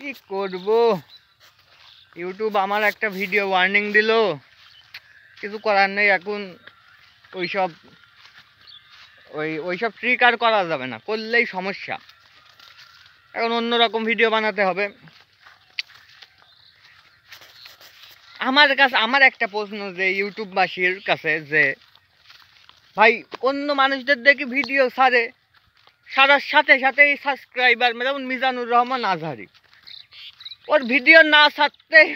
কি করব ইউটিউব আমার একটা ভিডিও ওয়ার্নিং দিল কিছু করার নেই এখন ওইসব ওই ওইসব ট্রিক আর করা যাবে না করলেই সমস্যা এখন অন্যরকম ভিডিও বানাতে হবে আমার কাছে আমার একটা প্রশ্ন যে ইউটিউববাসীর কাছে যে ভাই অন্য মানুষদের দেখি ভিডিও সারে সারার সাথে সাথে সাবস্ক্রাইবার যেমন মিজানুর রহমান আজহারি ওর ভিডিও না সারতেই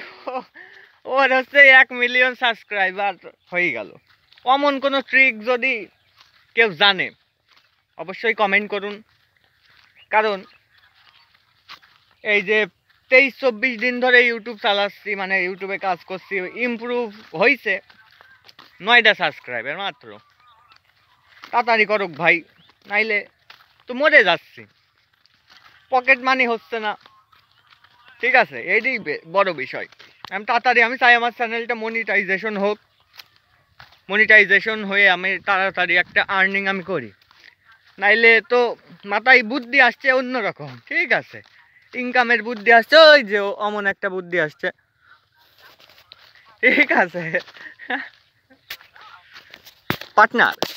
ওর হচ্ছে এক মিলিয়ন সাবস্ক্রাইবার হয়ে গেল অমন কোনো ট্রিক যদি কেউ জানে অবশ্যই কমেন্ট করুন কারণ এই যে তেইশ চব্বিশ দিন ধরে ইউটিউব চালাচ্ছি মানে ইউটিউবে কাজ করছি ইম্প্রুভ হয়েছে নয়টা সাবস্ক্রাইবার মাত্র তাড়াতাড়ি করুক ভাই নাইলে তো মরে যাচ্ছি পকেট মানি হচ্ছে না ঠিক আছে এইটি বড় বিষয় আমি তাড়াতাড়ি আমি চাই আমার চ্যানেলটা মনিটাইজেশন হোক মনিটাইজেশন হয়ে আমি তাড়াতাড়ি একটা আর্নিং আমি করি নাইলে তো মাথায় বুদ্ধি আসছে অন্যরকম ঠিক আছে ইনকামের বুদ্ধি আসছে ওই যে অমন একটা বুদ্ধি আসছে ঠিক আছে পার্টনার